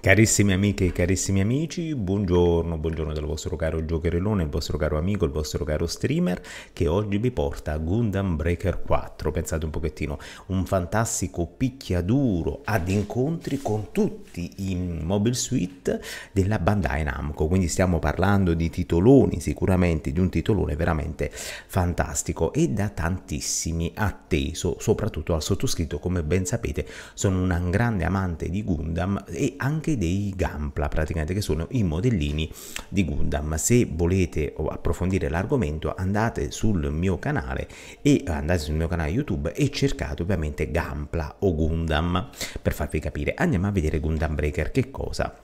Carissime amiche e carissimi amici, buongiorno, buongiorno dal vostro caro giocherellone, il vostro caro amico, il vostro caro streamer che oggi vi porta a Gundam Breaker 4, pensate un pochettino, un fantastico picchiaduro ad incontri con tutti i mobile suite della Bandai Namco, quindi stiamo parlando di titoloni sicuramente, di un titolone veramente fantastico e da tantissimi atteso, soprattutto al sottoscritto come ben sapete sono un grande amante di Gundam e anche anche dei Gampla praticamente che sono i modellini di Gundam se volete oh, approfondire l'argomento andate sul mio canale e eh, andate sul mio canale YouTube e cercate ovviamente Gampla o Gundam per farvi capire andiamo a vedere Gundam Breaker che cosa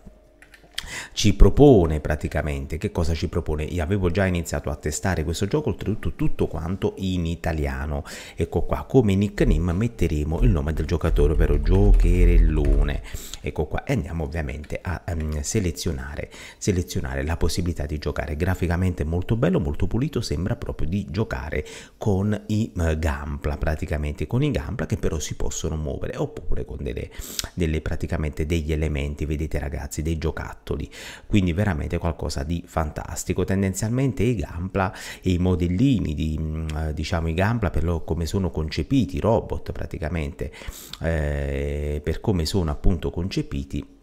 ci propone praticamente, che cosa ci propone? Io avevo già iniziato a testare questo gioco, oltretutto tutto quanto in italiano. Ecco qua, come nickname metteremo il nome del giocatore, ovvero Giocherellone. Ecco qua, e andiamo ovviamente a um, selezionare, selezionare la possibilità di giocare. Graficamente molto bello, molto pulito, sembra proprio di giocare con i uh, Gampla, praticamente con i Gampla che però si possono muovere, oppure con delle, delle praticamente degli elementi, vedete ragazzi, dei giocattoli quindi veramente qualcosa di fantastico tendenzialmente i Gampla e i modellini di mm, diciamo i Gampla per lo, come sono concepiti i robot praticamente eh, per come sono appunto concepiti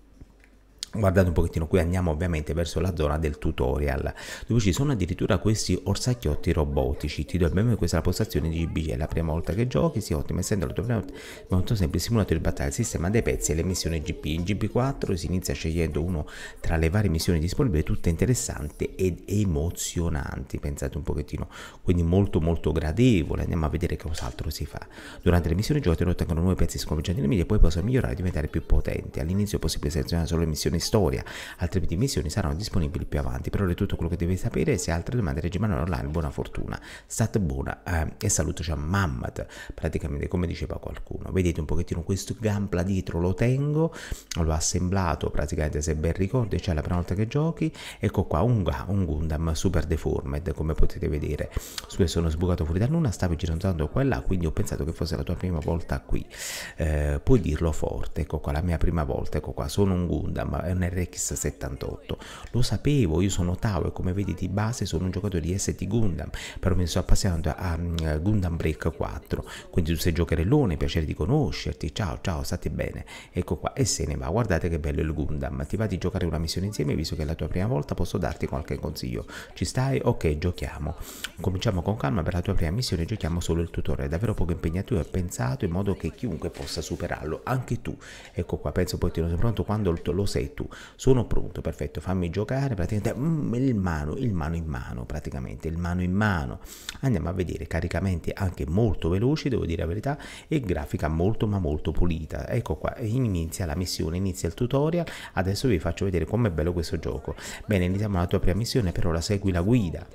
Guardate un pochettino, qui andiamo ovviamente verso la zona del tutorial, dove ci sono addirittura questi orsacchiotti robotici. Ti do il benvenuto, in questa postazione di GBG, è la prima volta che giochi, sì, ottimo, essendo la tua prima volta, molto semplice, simulato di battaglia, il sistema dei pezzi e le missioni GP. In GP4 si inizia scegliendo uno tra le varie missioni disponibili, tutte interessanti ed emozionanti, pensate un pochettino, quindi molto molto gradevole, andiamo a vedere cos'altro si fa. Durante le missioni giochi ottengono nuovi pezzi sconfiggenti nemici e poi possono migliorare e diventare più potenti. All'inizio è possibile selezionare solo le missioni storia. Altre dimissioni saranno disponibili più avanti. Per ora è tutto quello che devi sapere. Se altre domande, reggimano online, buona fortuna. State buona eh, e saluto a Mammat, praticamente come diceva qualcuno. Vedete un pochettino questo gampla dietro, lo tengo, l'ho assemblato praticamente se ben ricordo, cioè la prima volta che giochi. Ecco qua un, un Gundam super deformed, come potete vedere. Su sono sbucato fuori da luna, stavo girando qua e là, quindi ho pensato che fosse la tua prima volta qui. Eh, puoi dirlo forte, ecco qua, la mia prima volta, ecco qua, sono un Gundam è un RX78. Lo sapevo, io sono Tao e come vedi di base sono un giocatore di ST Gundam, però mi sto appassionando a mm, Gundam Break 4. Quindi tu sei giocherellone, piacere di conoscerti, ciao ciao, state bene. Ecco qua, e se ne va, guardate che bello il Gundam. Ti va di giocare una missione insieme, visto che è la tua prima volta, posso darti qualche consiglio. Ci stai? Ok, giochiamo. Cominciamo con calma per la tua prima missione, giochiamo solo il tutorial, è davvero poco impegnativo e pensato in modo che chiunque possa superarlo, anche tu. Ecco qua, penso poi ti sei pronto quando lo sei tu tu. Sono pronto, perfetto, fammi giocare, praticamente mm, il mano, il mano in mano, praticamente il mano in mano. Andiamo a vedere caricamenti anche molto veloci, devo dire la verità, e grafica molto ma molto pulita. Ecco qua, inizia la missione, inizia il tutorial, adesso vi faccio vedere com'è bello questo gioco. Bene, iniziamo la tua prima missione, per ora segui la guida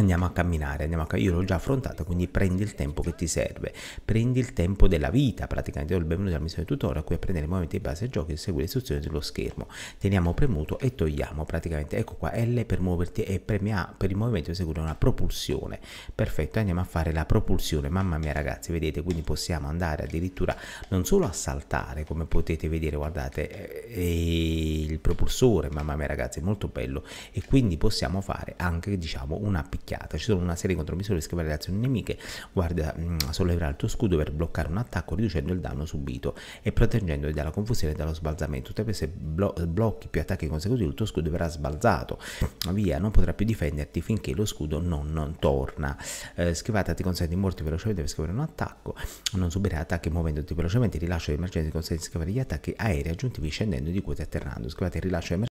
andiamo a camminare, andiamo a camminare. Io l'ho già affrontato, quindi prendi il tempo che ti serve, prendi il tempo della vita, praticamente. Io il benvenuto alla missione tutorial qui a prendere i movimenti di base del gioco e seguire le istruzioni sullo schermo. Teniamo premuto e togliamo praticamente. Ecco qua L per muoverti e premi A per il movimento seguire una propulsione. Perfetto, andiamo a fare la propulsione. Mamma mia ragazzi, vedete, quindi possiamo andare addirittura non solo a saltare, come potete vedere, guardate, eh, il propulsore, mamma mia ragazzi, è molto bello e quindi possiamo fare anche diciamo una piccola picchiata. Ci sono una serie di contromisure per scappare le azioni nemiche. Guarda, mm, solleverà il tuo scudo per bloccare un attacco riducendo il danno subito e proteggendoti dalla confusione e dallo sbalzamento. Tuttavia se blo blocchi più attacchi consecutivi il tuo scudo verrà sbalzato. Via, non potrà più difenderti finché lo scudo non, non torna. Eh, schivata ti consente di morti velocemente per scappare un attacco. Non subire attacchi muovendoti velocemente. Rilascio di emergenza ti consente di scappare gli attacchi aerei aggiuntivi scendendo di quota e atterrando. Schivata il rilascio di emergenza